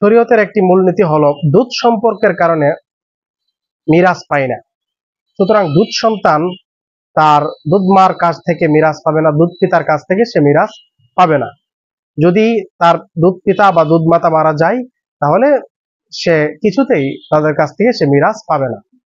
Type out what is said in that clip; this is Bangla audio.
শরীয়তের একটি মূলনীতি হলো দুধ সম্পর্কের কারণে মিরাজ পায় না সুতরাং দুধ সন্তান তার দুধ মার কাছ থেকে মিরাজ পাবে না দুধ পিতার কাছ থেকে সে মিরাজ পাবে না যদি তার দুধ পিতা বা দুধ মাতা মারা যায় তাহলে সে কিছুতেই তাদের কাছ থেকে সে মিরাজ পাবে না